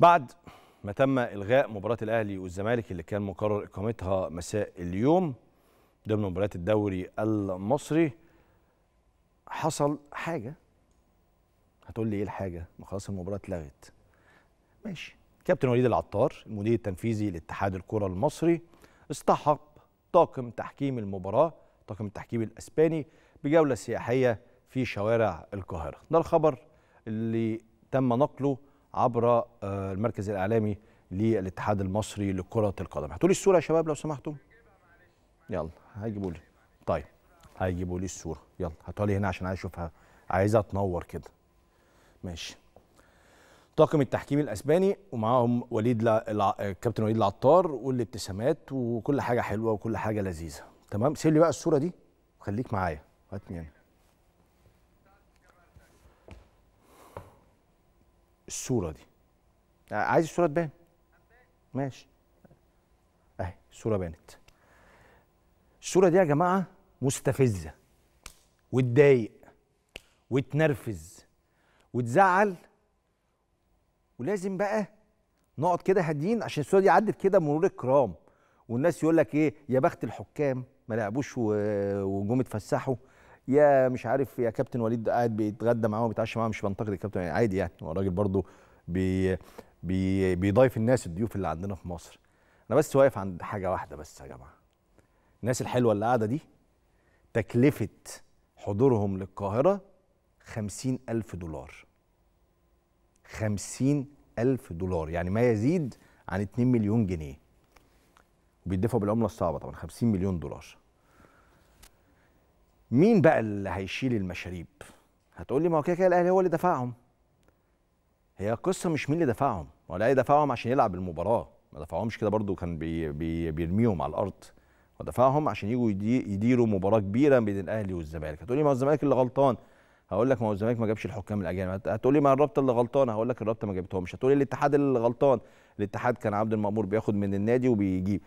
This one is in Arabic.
بعد ما تم إلغاء مباراة الأهلي والزمالك اللي كان مقرر إقامتها مساء اليوم ضمن مباريات الدوري المصري حصل حاجة هتقول لي إيه الحاجة؟ ما خلاص المباراة اتلغت ماشي كابتن وليد العطار المدير التنفيذي لاتحاد الكرة المصري استحق طاقم تحكيم المباراة طاقم التحكيم الأسباني بجولة سياحية في شوارع القاهرة ده الخبر اللي تم نقله عبر آه، المركز الاعلامي للاتحاد المصري لكره القدم هاتوا لي الصوره يا شباب لو سمحتوا يلا هيجيبوا لي طيب هيجيبوا لي الصوره يلا هاتوا لي هنا عشان عايز اشوفها عايزها تنور كده ماشي طاقم التحكيم الاسباني ومعاهم وليد ل... ل... كابتن وليد العطار والابتسامات وكل حاجه حلوه وكل حاجه لذيذه تمام سيب لي بقى الصوره دي وخليك معايا هاتني من الصوره دي آه، عايز الصوره تبان ماشي اهي الصوره بانت الصوره دي يا جماعه مستفزه وتضايق وتنرفز وتزعل ولازم بقى نقعد كده هاديين عشان الصوره دي عدت كده مرور الكرام والناس يقول لك ايه يا بخت الحكام ما لعبوش وجم اتفسحوا يا مش عارف يا كابتن وليد قاعد بيتغدى معاهم وبيتعشى معاهم مش بنتقد الكابتن يعني عادي يعني هو الراجل برضه بي بي بيضيف الناس الضيوف اللي عندنا في مصر انا بس واقف عند حاجه واحده بس يا جماعه الناس الحلوه اللي قاعده دي تكلفه حضورهم للقاهره خمسين ألف دولار خمسين ألف دولار يعني ما يزيد عن 2 مليون جنيه بيدفعوا بالعمله الصعبه طبعا 50 مليون دولار مين بقى اللي هيشيل المشاريب هتقول لي ما هو كده كده الاهلي هو اللي دفعهم هي القصه مش مين اللي دفعهم هو الاهلي دفعهم عشان يلعب المباراه ما دفعهمش كده برضو كان بي بي بيرميهم على الارض ودفعهم عشان يجوا يديروا مباراه كبيره بين الاهلي والزمالك هتقولي ما هو الزمالك اللي غلطان هقول لك ما هو الزمالك ما جابش الحكام الاجانب هتقولي ما الرابطه اللي غلطانه هقول لك الرابطه ما جابتهمش هتقولي الاتحاد اللي غلطان الاتحاد كان عبد المامور بياخد من النادي وبيجيب